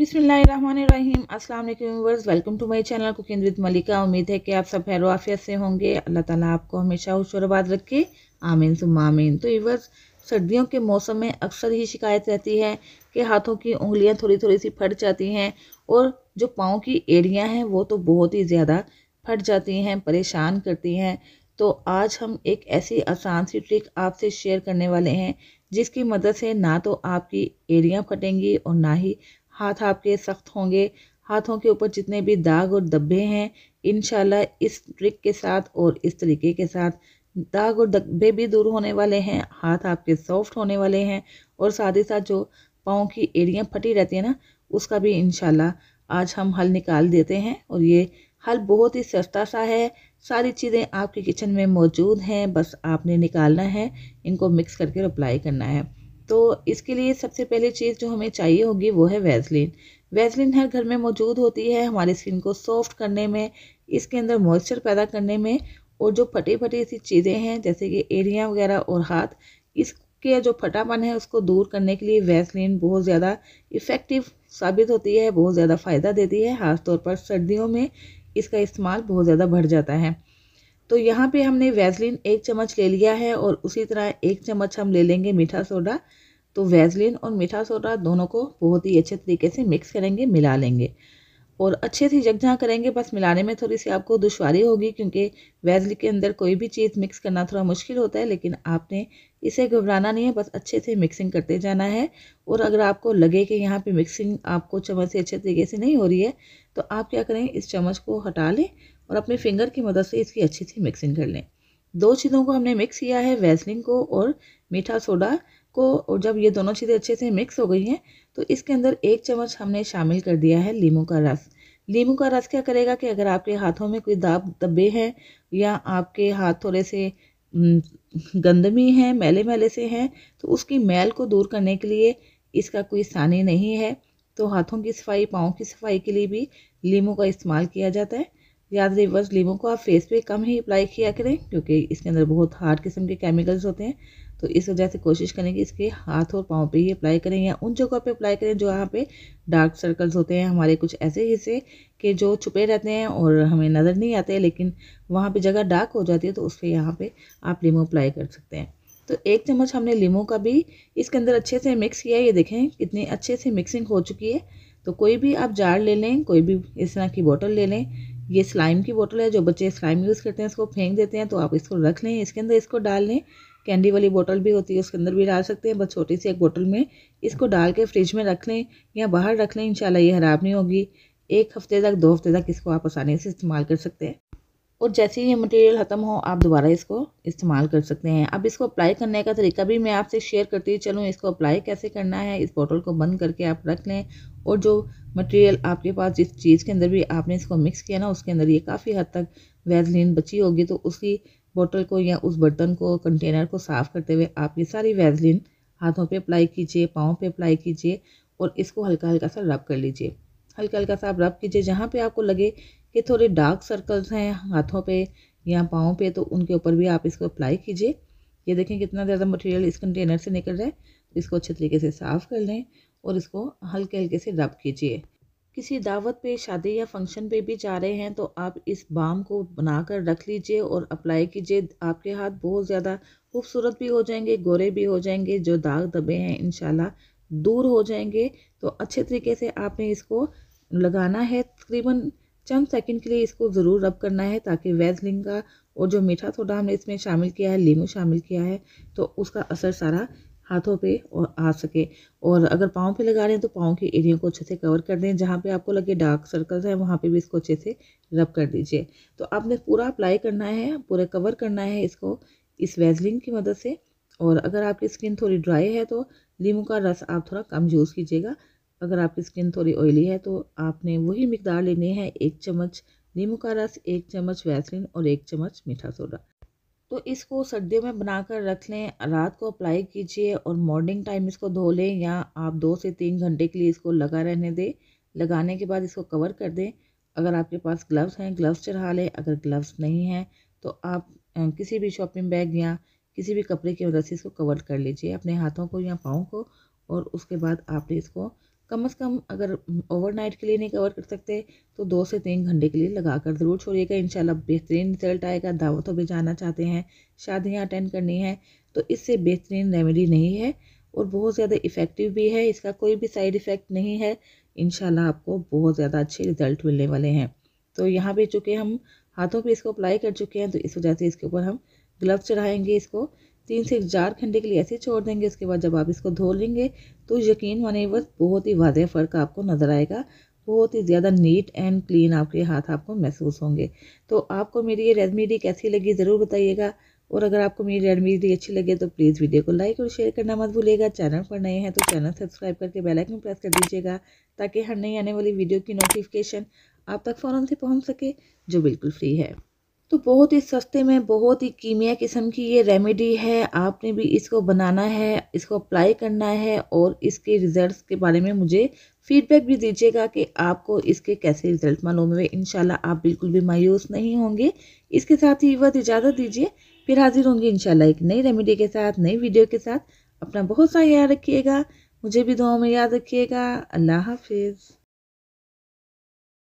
बिसमीम अस्सलाम वालेकुम viewers welcome to my channel cooking with Malika उम्मीद है कि आप सब खैर आफियत से होंगे अल्लाह ताला आपको हमेशा हुशोरबाद रखे आमीन सुमामीन तो व्यूवर्स सर्दियों के मौसम में अक्सर ही शिकायत रहती है कि हाथों की उंगलियां थोड़ी थोड़ी सी फट जाती हैं और जो पाँव की एड़ियाँ हैं वो तो बहुत ही ज़्यादा फट जाती हैं परेशान करती हैं तो आज हम एक ऐसी आसान सी ट्रिक आपसे शेयर करने वाले हैं जिसकी मदद से ना तो आपकी एड़ियाँ फटेंगी और ना ही हाथ आपके सख्त होंगे हाथों के ऊपर जितने भी दाग और धब्बे हैं इन इस ट्रिक के साथ और इस तरीके के साथ दाग और धब्बे भी दूर होने वाले हैं हाथ आपके सॉफ्ट होने वाले हैं और साथ ही साथ जो पाँव की एड़ियाँ फटी रहती हैं ना उसका भी इन आज हम हल निकाल देते हैं और ये हल बहुत ही सस्ता सा है सारी चीज़ें आपके किचन में मौजूद हैं बस आपने निकालना है इनको मिक्स करके अप्लाई करना है तो इसके लिए सबसे पहले चीज़ जो हमें चाहिए होगी वो है वैजलिन वैसलिन हर घर में मौजूद होती है हमारी स्किन को सॉफ्ट करने में इसके अंदर मॉइस्चर पैदा करने में और जो फटी फटी सी चीज़ें हैं जैसे कि एड़ियाँ वगैरह और हाथ इसके जो फटापन है उसको दूर करने के लिए वैसलिन बहुत ज़्यादा इफ़ेक्टिव साबित होती है बहुत ज़्यादा फ़ायदा देती है खासतौर पर सर्दियों में इसका इस्तेमाल बहुत ज़्यादा बढ़ जाता है तो यहाँ पे हमने वैसलिन एक चम्मच ले लिया है और उसी तरह एक चम्मच हम ले लेंगे मीठा सोडा तो वैजलिन और मीठा सोडा दोनों को बहुत ही अच्छे तरीके से मिक्स करेंगे मिला लेंगे और अच्छे से जगजा करेंगे बस मिलाने में थोड़ी सी आपको दुशारी होगी क्योंकि वैजलिन के अंदर कोई भी चीज़ मिक्स करना थोड़ा मुश्किल होता है लेकिन आपने इसे घबराना नहीं है बस अच्छे से मिक्सिंग करते जाना है और अगर आपको लगे कि यहाँ पे मिक्सिंग आपको चम्मच से अच्छे तरीके से नहीं हो रही है तो आप क्या करें इस चम्मच को हटा लें और अपने फिंगर की मदद से इसकी अच्छी सी मिक्सिंग कर लें दो चीज़ों को हमने मिक्स किया है वैसलिन को और मीठा सोडा को और जब ये दोनों चीज़ें अच्छे से मिक्स हो गई हैं तो इसके अंदर एक चम्मच हमने शामिल कर दिया है लीमू का रस लीमू का रस क्या करेगा कि अगर आपके हाथों में कोई दाब दब्बे हैं या आपके हाथ थोड़े से गंदमी हैं मैले मैले से हैं तो उसकी मैल को दूर करने के लिए इसका कोई सानी नहीं है तो हाथों की सफाई पाँव की सफाई के लिए भी लीमू का इस्तेमाल किया जाता है याद रही रिवर्स लीमो को आप फेस पे कम ही अप्लाई किया करें क्योंकि इसके अंदर बहुत हार्ड किस्म के केमिकल्स होते हैं तो इस वजह से कोशिश करें कि इसके हाथ और पाँव पे ही अप्लाई करें या उन जगहों पे अप्लाई करें जो यहाँ पे डार्क सर्कल्स होते हैं हमारे कुछ ऐसे हिस्से के जो छुपे रहते हैं और हमें नज़र नहीं आते लेकिन वहाँ पर जगह डार्क हो जाती है तो उस पर यहाँ पर आप लीमो अप्लाई कर सकते हैं तो एक चम्मच हमने लीमो का भी इसके अंदर अच्छे से मिक्स किया ये देखें कितनी अच्छे से मिक्सिंग हो चुकी है तो कोई भी आप जार ले लें कोई भी इस तरह की बोतल ले लें ये स्लाइम की बोतल है जो बच्चे स्लाइम यूज़ करते हैं इसको फेंक देते हैं तो आप इसको रख लें इसके अंदर इसको डाल लें कैंडी वाली बोतल भी होती है उसके अंदर भी डाल सकते हैं बस छोटी सी एक बोतल में इसको डाल के फ्रिज में रख लें या बाहर रख लें इंशाल्लाह ये ख़राब नहीं होगी एक हफ़्ते तक दो हफ़्ते तक इसको आप आसानी से इस्तेमाल कर सकते हैं और जैसे ही ये मटेरियल ख़त्म हो आप दोबारा इसको इस्तेमाल कर सकते हैं अब इसको अप्लाई करने का तरीका भी मैं आपसे शेयर करती चलूँ इसको अप्लाई कैसे करना है इस बॉटल को बंद करके आप रख लें और जो मटेरियल आपके पास जिस चीज़ के अंदर भी आपने इसको मिक्स किया ना उसके अंदर ये काफ़ी हद तक वैजलिन बची होगी तो उसकी बोतल को या उस बर्तन को कंटेनर को साफ़ करते हुए आप ये सारी वैजलिन हाथों पे अप्लाई कीजिए पाँव पे अप्लाई कीजिए और इसको हल्का हल्का सा रब कर लीजिए हल्का हल्का सा आप रब कीजिए जहाँ पे आपको लगे कि थोड़े डार्क सर्कल्स हैं हाथों पे या पाँव पे तो उनके ऊपर भी आप इसको अप्लाई कीजिए ये देखें कितना ज़्यादा मटेरियल इस कंटेनर से निकल रहा है तो इसको अच्छे तरीके से साफ़ कर लें और इसको हल्के हल्के से रब कीजिए किसी दावत पे शादी या फंक्शन पे भी जा रहे हैं तो आप इस बाम को बनाकर रख लीजिए और अप्लाई कीजिए आपके हाथ बहुत ज़्यादा खूबसूरत भी हो जाएंगे गोरे भी हो जाएंगे जो दाग दबे हैं इन दूर हो जाएंगे तो अच्छे तरीके से आपने इसको लगाना है तकरीबन चंद सेकंड के लिए इसको ज़रूर रब करना है ताकि वेजलिंग का और जो मीठा सोडा हमने इसमें शामिल किया है लीमू शामिल किया है तो उसका असर सारा हाथों पे और आ सके और अगर पाँव पे लगा रहे हैं तो पाँव के एरिया को अच्छे से कवर कर दें जहाँ पे आपको लगे डार्क सर्कल्स हैं वहाँ पे भी इसको अच्छे से रब कर दीजिए तो आपने पूरा अप्लाई करना है पूरा कवर करना है इसको इस वेजलिंग की मदद से और अगर आपकी स्किन थोड़ी ड्राई है तो लीमू का रस आप थोड़ा कम यूज़ कीजिएगा अगर आपकी स्किन थोड़ी ऑयली है तो आपने वही मकदार लेनी है एक चम्मच नींबू का रस एक चम्मच वैसलिन और एक चम्मच मीठा सोडा तो इसको सर्दियों में बनाकर रख लें रात को अप्लाई कीजिए और मॉर्निंग टाइम इसको धो लें या आप दो से तीन घंटे के लिए इसको लगा रहने दें लगाने के बाद इसको कवर कर दें अगर आपके पास ग्लव्स हैं ग्लव्स चढ़ा लें अगर ग्लव्स नहीं हैं तो आप किसी भी शॉपिंग बैग या किसी भी कपड़े की मदद से इसको कवर कर लीजिए अपने हाथों को या पाँव को और उसके बाद आपने इसको कम से कम अगर ओवरनाइट के लिए नहीं कवर कर सकते तो दो से तीन घंटे के लिए लगा कर ज़रूर छोड़िएगा इंशाल्लाह बेहतरीन रिजल्ट आएगा दावतों पर जाना चाहते हैं शादियाँ अटेंड करनी है तो इससे बेहतरीन रेमेडी नहीं है और बहुत ज़्यादा इफ़ेक्टिव भी है इसका कोई भी साइड इफ़ेक्ट नहीं है इन आपको बहुत ज़्यादा अच्छे रिज़ल्ट मिलने वाले हैं तो यहाँ पर चूँकि हम हाथों पर इसको अप्लाई कर चुके हैं तो इस वजह से इसके ऊपर हम ग्लव्स चढ़ाएँगे इसको तीन से चार घंटे के लिए ऐसे छोड़ देंगे उसके बाद जब आप इसको धो लेंगे तो यकीन माने बस बहुत ही वादे फ़र्क आपको नज़र आएगा बहुत ही ज़्यादा नीट एंड क्लीन आपके हाथ आपको महसूस होंगे तो आपको मेरी ये रेडमी कैसी लगी ज़रूर बताइएगा और अगर आपको मेरी रेडमी डी अच्छी लगे तो प्लीज़ वीडियो को लाइक और शेयर करना मत भूलिएगा चैनल पर नए हैं तो चैनल सब्सक्राइब करके बेल आइकन प्रेस कर दीजिएगा ताकि हर नई आने वाली वीडियो की नोटिफिकेशन आप तक फ़ौरन से पहुँच सके जो बिल्कुल फ्री है तो बहुत ही सस्ते में बहुत ही कीमिया किस्म की ये रेमेडी है आपने भी इसको बनाना है इसको अप्लाई करना है और इसके रिज़ल्ट्स के बारे में मुझे फीडबैक भी दीजिएगा कि आपको इसके कैसे रिज़ल्ट मालूम हुए इन आप बिल्कुल भी मायूस नहीं होंगे इसके साथ ही वह इजाज़त दीजिए फिर हाजिर होंगी इन एक नई रेमेडी के साथ नई वीडियो के साथ अपना बहुत सा ख्याल रखिएगा मुझे भी दुआ में याद रखिएगा अल्लाह हाफिज़